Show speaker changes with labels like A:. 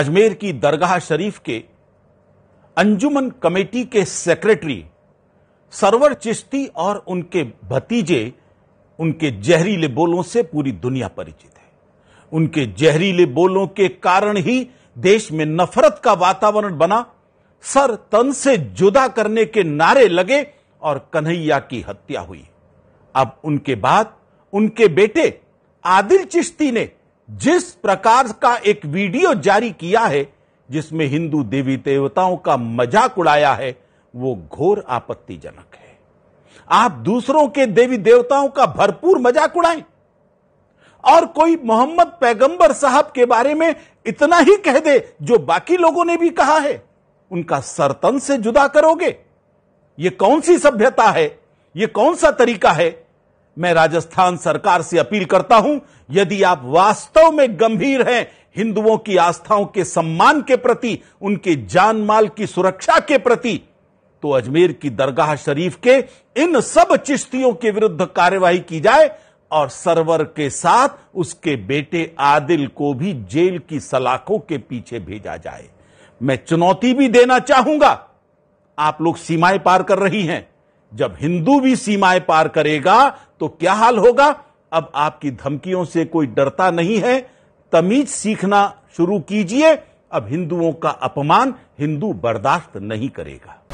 A: अजमेर की दरगाह शरीफ के अंजुमन कमेटी के सेक्रेटरी सरवर चिश्ती और उनके भतीजे उनके जहरीले बोलों से पूरी दुनिया परिचित है उनके जहरीले बोलों के कारण ही देश में नफरत का वातावरण बना सर तन से जुदा करने के नारे लगे और कन्हैया की हत्या हुई अब उनके बाद उनके बेटे आदिल चिश्ती ने जिस प्रकार का एक वीडियो जारी किया है जिसमें हिंदू देवी देवताओं का मजाक उड़ाया है वो घोर आपत्तिजनक है आप दूसरों के देवी देवताओं का भरपूर मजाक उड़ाएं और कोई मोहम्मद पैगंबर साहब के बारे में इतना ही कह दे जो बाकी लोगों ने भी कहा है उनका सरतन से जुदा करोगे ये कौन सी सभ्यता है ये कौन सा तरीका है मैं राजस्थान सरकार से अपील करता हूं यदि आप वास्तव में गंभीर हैं हिंदुओं की आस्थाओं के सम्मान के प्रति उनके जान माल की सुरक्षा के प्रति तो अजमेर की दरगाह शरीफ के इन सब चिश्तियों के विरुद्ध कार्यवाही की जाए और सरवर के साथ उसके बेटे आदिल को भी जेल की सलाखों के पीछे भेजा जाए मैं चुनौती भी देना चाहूंगा आप लोग सीमाएं पार कर रही हैं जब हिंदू भी सीमाएं पार करेगा तो क्या हाल होगा अब आपकी धमकियों से कोई डरता नहीं है तमीज सीखना शुरू कीजिए अब हिंदुओं का अपमान हिंदू बर्दाश्त नहीं करेगा